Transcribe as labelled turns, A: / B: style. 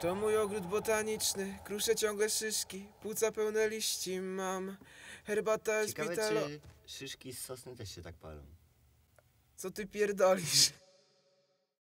A: To mój ogród botaniczny, kruszę ciągle szyszki, płuca pełne liści mam, herbata Ciekawe, czy szyszki z sosny też się tak palą? Co ty pierdolisz?